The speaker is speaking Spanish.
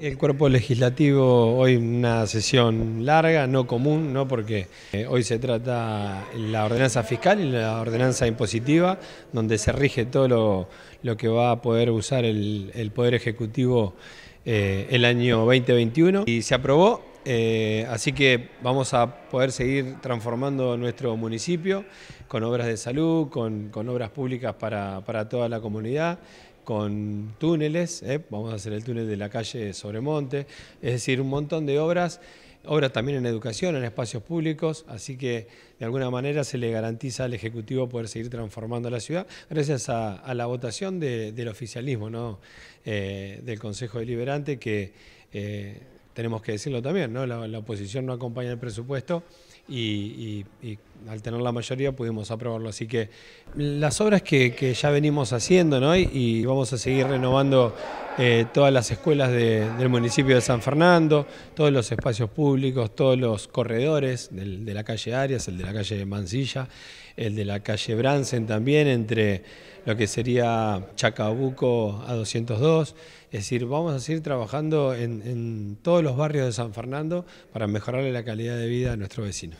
El cuerpo legislativo hoy una sesión larga, no común, no porque eh, hoy se trata la ordenanza fiscal y la ordenanza impositiva, donde se rige todo lo, que va a poder usar el, Poder Ejecutivo eh, el año 2021 y se aprobó eh, así que vamos a poder seguir transformando nuestro municipio con obras de salud, con, obras públicas para, toda la comunidad, con túneles, eh. vamos a hacer el túnel de la calle Sobremonte, es decir, un montón de obras, obras también en educación, en espacios públicos, así que de alguna manera se le garantiza al Ejecutivo poder seguir transformando la ciudad gracias a, la votación del oficialismo, eh, del Consejo Deliberante que tenemos que decirlo también, ¿no? La, oposición no acompaña el presupuesto y, al tener la mayoría pudimos aprobarlo. Así que las obras que, ya venimos haciendo, ¿no? y vamos a seguir renovando eh, todas las escuelas del municipio de San Fernando, todos los espacios públicos, todos los corredores de la calle Arias, el de la calle Mansilla, el de la calle Bransen también, entre lo que sería Chacabuco a 202. Es decir, vamos a seguir trabajando en, todos los barrios de San Fernando para mejorarle la calidad de vida a nuestro vecino.